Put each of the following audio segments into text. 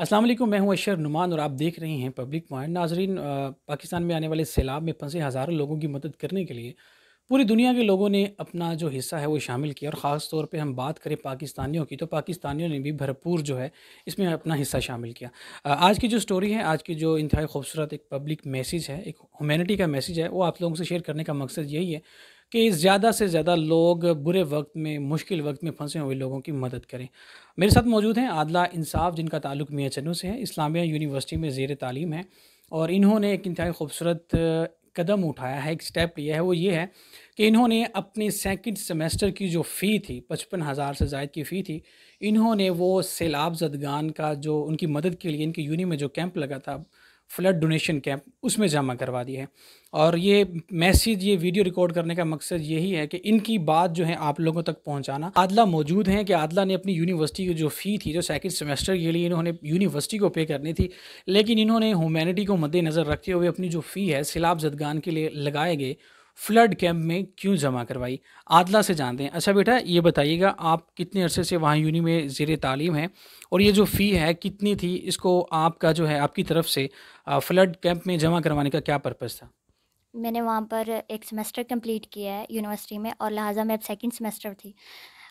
असलम मैं हूं अशर नुमान और आप देख रहे हैं पब्लिक पॉइंट नाजरीन पाकिस्तान में आने वाले सैलाब में फंसे हज़ारों लोगों की मदद करने के लिए पूरी दुनिया के लोगों ने अपना जो हिस्सा है वो शामिल किया और ख़ास तौर पे हम बात करें पाकिस्तानियों की तो पाकिस्तानियों ने भी भरपूर जो है इसमें अपना हिस्सा शामिल किया आज की जो स्टोरी है आज की जो इंतहाई खूबसूरत एक पब्लिक मैसेज है एक ह्यूमैनिटी का मैसेज है वो आप लोगों से शेयर करने का मकसद यही है कि ज़्यादा से ज़्यादा लोग बुरे वक्त में मुश्किल वक्त में फंसे हुए लोगों की मदद करें मेरे साथ मौजूद हैं आदला इंसाफ जिनका ताल्लुक मियाँ चनू से है इस्लामिया यूनिवर्सिटी में ज़ेर तालीम है और इन्होंने एक इंतहाई खूबसूरत कदम उठाया है एक स्टेप लिया है वो ये है कि इन्होंने अपने सेकंड सेमेस्टर की जो फ़ी थी पचपन हज़ार से जायद की फ़ी थी इन्होंने वो सैलाब जदगान का जो उनकी मदद के लिए इनकी यूनी में जो कैंप लगा था फ्लड डोनेशन कैंप उसमें जमा करवा दी है और ये मैसेज ये वीडियो रिकॉर्ड करने का मकसद यही है कि इनकी बात जो है आप लोगों तक पहुंचाना आदला मौजूद हैं कि आदला ने अपनी यूनिवर्सिटी की जो फ़ी थी जो सेकंड सेमेस्टर के लिए इन्होंने यूनिवर्सिटी को पे करनी थी लेकिन इन्होंने ह्यूमैनिटी को मद्देनज़र रखते हुए अपनी जो फ़ी है सिलाब जदगान के लिए लगाए गए फ्लड कैंप में क्यों जमा करवाई आदला से जानते हैं अच्छा बेटा ये बताइएगा आप कितने अरसे से वहाँ यूनी में ज़ेर तालीम है और ये जो फ़ी है कितनी थी इसको आपका जो है आपकी तरफ से फ्लड कैंप में जमा करवाने का क्या पर्पज़ था मैंने वहाँ पर एक सेमेस्टर कंप्लीट किया है यूनिवर्सिटी में और लिहाजा मैं अब सेकेंड सेमेस्टर थी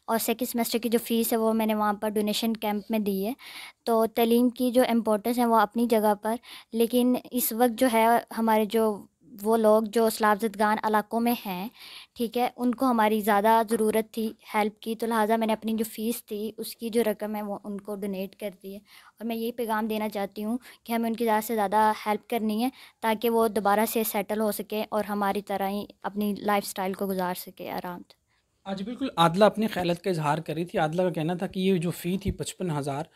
और सेकेंड सेमेस्टर की जो फ़ीस है वो मैंने वहाँ पर डोनेशन कैंप में दी है तो तलीम की जो इम्पोर्टेंस है वो अपनी जगह पर लेकिन इस वक्त जो है हमारे जो वो लोग जो सलाबजदगान इलाकों में हैं ठीक है उनको हमारी ज़्यादा ज़रूरत थी हेल्प की तो लिहाजा मैंने अपनी जो फ़ीस थी उसकी जो रकम है वो उनको डोनेट कर दी है और मैं यही पैगाम देना चाहती हूँ कि हमें उनकी ज़्यादा से ज़्यादा हेल्प करनी है ताकि वो दोबारा से सेटल हो सकें और हमारी तरह ही अपनी लाइफ को गुजार सके आराम से आज बिल्कुल आदला अपने ख्याल का इजहार कर रही थी आदला का कहना था कि ये जो फ़ी थी पचपन हज़ार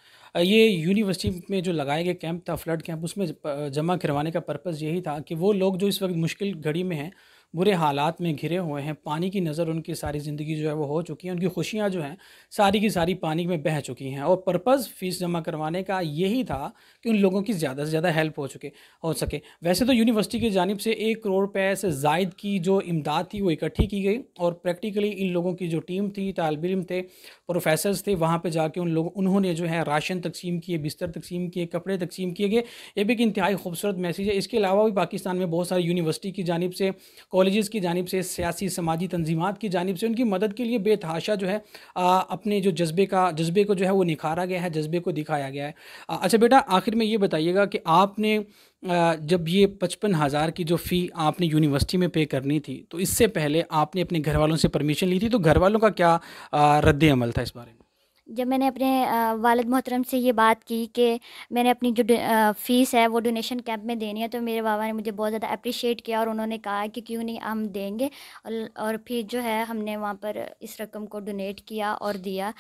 ये यूनिवर्सिटी में जो लगाए गए कैंप था फ्लड कैंप उसमें जमा करवाने का पर्पज़ यही था कि वो लोग जो इस वक्त मुश्किल घड़ी में हैं बुरे हालात में घिरे हुए हैं पानी की नज़र उनकी सारी ज़िंदगी जो है वो हो चुकी है उनकी खुशियाँ जो हैं सारी की सारी पानी में बह चुकी हैं और पर्पज़ फ़ीस जमा करवाने का यही था कि उन लोगों की ज़्यादा से ज़्यादा हेल्प हो चुके हो सके वैसे तो यूनिवर्सिटी की जानब से एक करोड़ रुपये से जायद की जो इमदाद थी वो इकट्ठी की गई और प्रैक्टिकली इन लोगों की जो टीम थी तालब इम थे प्रोफेसर्स थे वहाँ पर जाके उन लोगों उन्होंने जो है राशन तकसीम किए बिस्तर तकसीम किए कपड़े तकसीम किए गए ये भी एक इंतहाई खूबसूरत मैसेज है इसके अलावा भी पाकिस्तान में बहुत सारी यूनिवर्सिटी की जानब से कॉलेजेस की जानब से सियासी समाजी तंजीमत की जानब से उनकी मदद के लिए बेतहाशा जो है आ, अपने जो जज्बे का जज्बे को जो है वो निखारा गया है जज्बे को दिखाया गया है आ, अच्छा बेटा आखिर में ये बताइएगा कि आपने आ, जब ये पचपन हज़ार की जो फ़ी आपने यूनिवर्सिटी में पे करनी थी तो इससे पहले आपने अपने घर वालों से परमिशन ली थी तो घर वालों का क्या रद्द अमल था इस बारे में जब मैंने अपने वालद मोहतरम से ये बात की कि मैंने अपनी जो फ़ीस है वो डोनेशन कैंप में देनी है तो मेरे बाबा ने मुझे बहुत ज़्यादा अप्रिशिएट किया और उन्होंने कहा कि क्यों नहीं हम देंगे और, फिर जो है हमने वहाँ पर इस रकम को डोनेट किया और दिया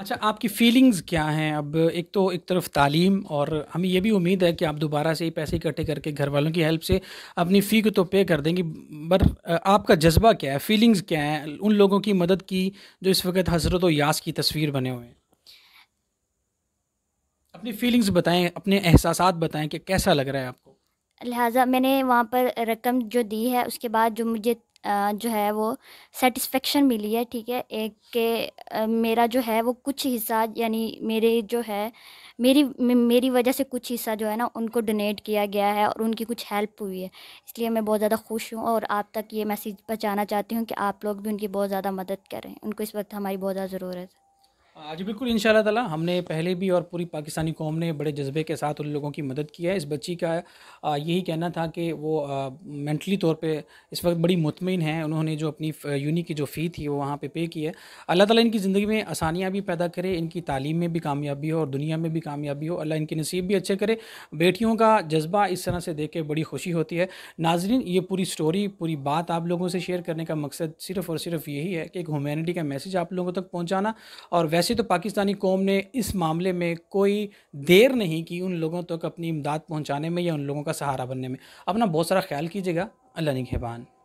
अच्छा आपकी फीलिंग्स क्या हैं अब एक तो एक तरफ तालीम और हमें ये भी उम्मीद है कि आप दोबारा से ही पैसे इकट्ठे करके घर वालों की हेल्प से अपनी फ़ी को तो पे कर देंगी बट आपका जज्बा क्या है फीलिंग्स क्या है उन लोगों की मदद की जो इस वक्त हज़रत व यास की तस्वीर बने हुए हैं अपनी फीलिंग्स बताएं अपने एहसास बताएं कि कैसा लग रहा है आपको लिहाजा मैंने वहाँ पर रकम जो दी है उसके बाद जो मुझे जो है वो सेटिस्फेक्शन मिली है ठीक है एक के मेरा जो है वो कुछ हिस्सा यानी मेरे जो है मेरी मेरी वजह से कुछ हिस्सा जो है ना उनको डोनेट किया गया है और उनकी कुछ हेल्प हुई है इसलिए मैं बहुत ज़्यादा खुश हूँ और आप तक ये मैसेज पहुँचाना चाहती हूँ कि आप लोग भी उनकी बहुत ज़्यादा मदद करें उनको इस वक्त हमारी बहुत ज़्यादा ज़रूरत है आज बिल्कुल इन ताला हमने पहले भी और पूरी पाकिस्तानी कौम ने बड़े जज्बे के साथ उन लोगों की मदद की है इस बच्ची का यही कहना था कि वो मेंटली तौर पे इस वक्त बड़ी मुतमिन हैं उन्होंने जो अपनी यूनी की जो फ़ी थी वो वहाँ पे पे की है अल्लाह ताला इनकी ज़िंदगी में आसानियाँ भी पैदा करे इनकी तालीम में भी कामयाबी हो और दुनिया में भी कामयाबी हो अल्लाह इनके नसीब भी अच्छे करे बेटियों का जज्बा इस तरह से देख के बड़ी खुशी होती है नाजरीन ये पूरी स्टोरी पूरी बात आप लोगों से शेयर करने का मकसद सिर्फ़ और सिर्फ यही है कि एक ह्यूमैनिटी का मैसेज आप लोगों तक पहुँचाना और वैसे वैसे तो पाकिस्तानी कौम ने इस मामले में कोई देर नहीं की उन लोगों तक तो अपनी इमदाद पहुँचाने में या उन लोगों का सहारा बनने में अपना बहुत सारा ख्याल कीजिएगा अल्लाह निगहबान